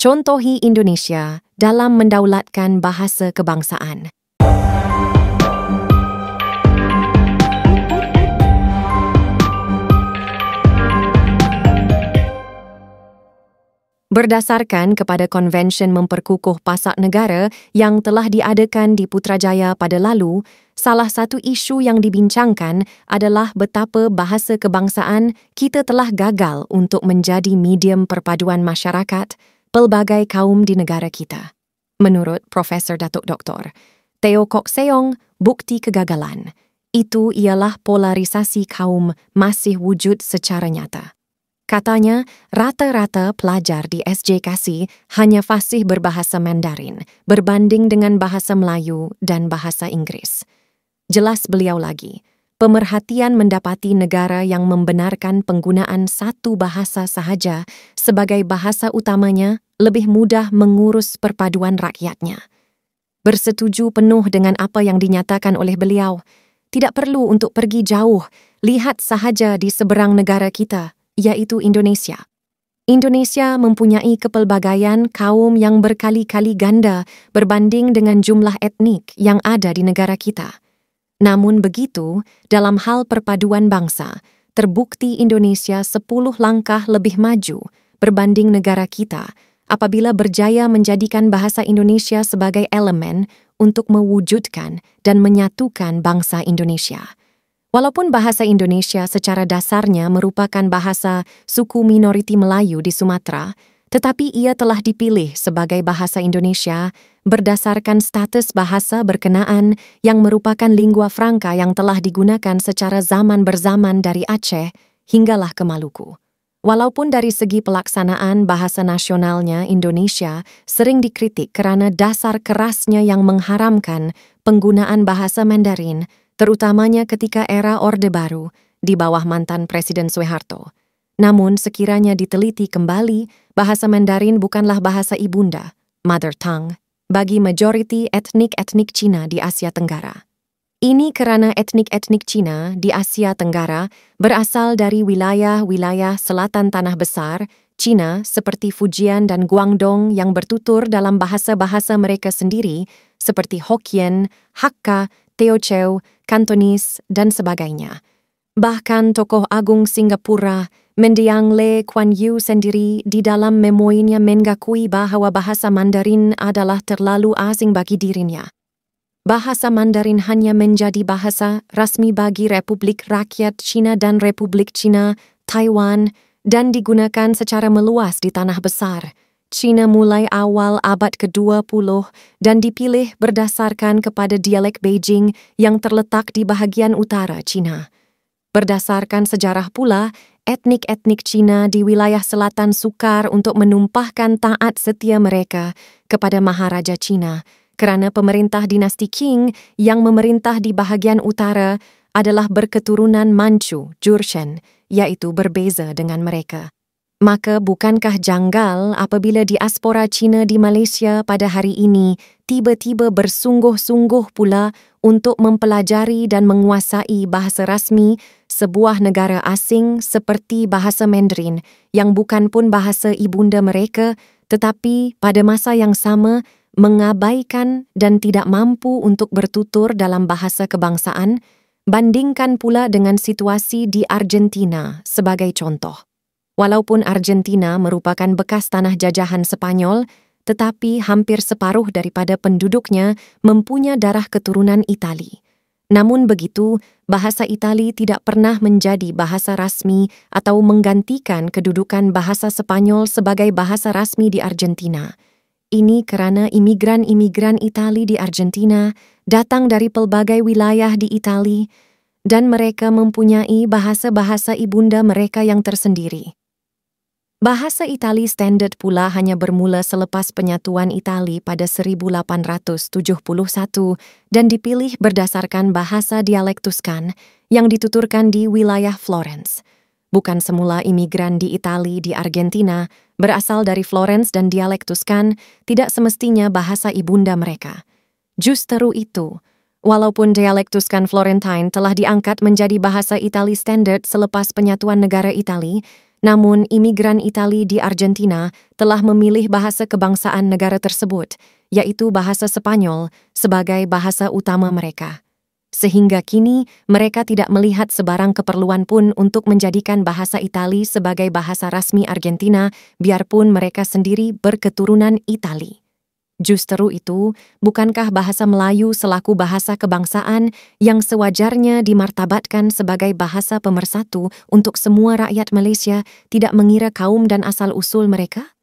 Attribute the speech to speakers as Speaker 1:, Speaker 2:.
Speaker 1: contohi Indonesia dalam mendaulatkan bahasa kebangsaan. Berdasarkan kepada Konvensyen Memperkukuh Pasak Negara yang telah diadakan di Putrajaya pada lalu, salah satu isu yang dibincangkan adalah betapa bahasa kebangsaan kita telah gagal untuk menjadi medium perpaduan masyarakat, pelbagai kaum di negara kita. Menurut Profesor Datuk Doktor Teo Kok Seong, bukti kegagalan itu ialah polarisasi kaum masih wujud secara nyata. Katanya, rata-rata pelajar di SJ Kasih hanya fasih berbahasa Mandarin berbanding dengan bahasa Melayu dan bahasa Inggris. Jelas beliau lagi, pemerhatian mendapati negara yang membenarkan penggunaan satu bahasa sahaja sebagai bahasa utamanya lebih mudah mengurus perpaduan rakyatnya. Bersetuju penuh dengan apa yang dinyatakan oleh beliau, tidak perlu untuk pergi jauh, lihat sahaja di seberang negara kita, yaitu Indonesia. Indonesia mempunyai kepelbagaian kaum yang berkali-kali ganda berbanding dengan jumlah etnik yang ada di negara kita. Namun begitu, dalam hal perpaduan bangsa, terbukti Indonesia 10 langkah lebih maju berbanding negara kita apabila berjaya menjadikan bahasa Indonesia sebagai elemen untuk mewujudkan dan menyatukan bangsa Indonesia. Walaupun bahasa Indonesia secara dasarnya merupakan bahasa suku minoriti Melayu di Sumatera, tetapi ia telah dipilih sebagai bahasa Indonesia berdasarkan status bahasa berkenaan yang merupakan lingua franca yang telah digunakan secara zaman berzaman dari Aceh hinggalah ke Maluku. Walaupun dari segi pelaksanaan bahasa nasionalnya Indonesia sering dikritik karena dasar kerasnya yang mengharamkan penggunaan bahasa Mandarin, terutamanya ketika era Orde Baru di bawah mantan Presiden Soeharto. Namun, sekiranya diteliti kembali, bahasa Mandarin bukanlah bahasa ibunda, mother tongue, bagi majority etnik-etnik Cina di Asia Tenggara. Ini kerana etnik-etnik Cina di Asia Tenggara berasal dari wilayah-wilayah selatan tanah besar Cina seperti Fujian dan Guangdong yang bertutur dalam bahasa-bahasa mereka sendiri seperti Hokkien, Hakka, Teochew, Kantonis, dan sebagainya. Bahkan tokoh agung Singapura, Mendiang Le Kuan Yew sendiri di dalam memoinya mengakui bahwa bahasa Mandarin adalah terlalu asing bagi dirinya. Bahasa Mandarin hanya menjadi bahasa rasmi bagi Republik Rakyat China dan Republik China Taiwan, dan digunakan secara meluas di tanah besar. Cina mulai awal abad ke-20 dan dipilih berdasarkan kepada dialek Beijing yang terletak di bahagian utara Cina. Berdasarkan sejarah pula, etnik-etnik Cina di wilayah selatan sukar untuk menumpahkan taat setia mereka kepada Maharaja Cina kerana pemerintah dinasti Qing yang memerintah di bahagian utara adalah berketurunan Manchu, Jurchen, iaitu berbeza dengan mereka. Maka bukankah janggal apabila diaspora Cina di Malaysia pada hari ini tiba-tiba bersungguh-sungguh pula untuk mempelajari dan menguasai bahasa rasmi sebuah negara asing seperti bahasa Mandarin yang bukan pun bahasa ibunda mereka tetapi pada masa yang sama mengabaikan dan tidak mampu untuk bertutur dalam bahasa kebangsaan bandingkan pula dengan situasi di Argentina sebagai contoh. Walaupun Argentina merupakan bekas tanah jajahan Spanyol, tetapi hampir separuh daripada penduduknya mempunyai darah keturunan Itali. Namun begitu, bahasa Itali tidak pernah menjadi bahasa rasmi atau menggantikan kedudukan bahasa Spanyol sebagai bahasa rasmi di Argentina. Ini karena imigran-imigran Itali di Argentina datang dari pelbagai wilayah di Itali dan mereka mempunyai bahasa-bahasa ibunda mereka yang tersendiri. Bahasa Itali standar pula hanya bermula selepas penyatuan Itali pada 1871 dan dipilih berdasarkan bahasa dialek Tuscan yang dituturkan di wilayah Florence. Bukan semula imigran di Itali di Argentina berasal dari Florence dan dialek Tuscan tidak semestinya bahasa ibunda mereka. Justru itu, walaupun dialek Tuscan Florentine telah diangkat menjadi bahasa Itali standar selepas penyatuan negara Itali, namun, imigran Itali di Argentina telah memilih bahasa kebangsaan negara tersebut, yaitu bahasa Spanyol, sebagai bahasa utama mereka. Sehingga kini, mereka tidak melihat sebarang keperluan pun untuk menjadikan bahasa Itali sebagai bahasa rasmi Argentina, biarpun mereka sendiri berketurunan Itali. Justru itu, bukankah bahasa Melayu selaku bahasa kebangsaan yang sewajarnya dimartabatkan sebagai bahasa pemersatu untuk semua rakyat Malaysia tidak mengira kaum dan asal-usul mereka?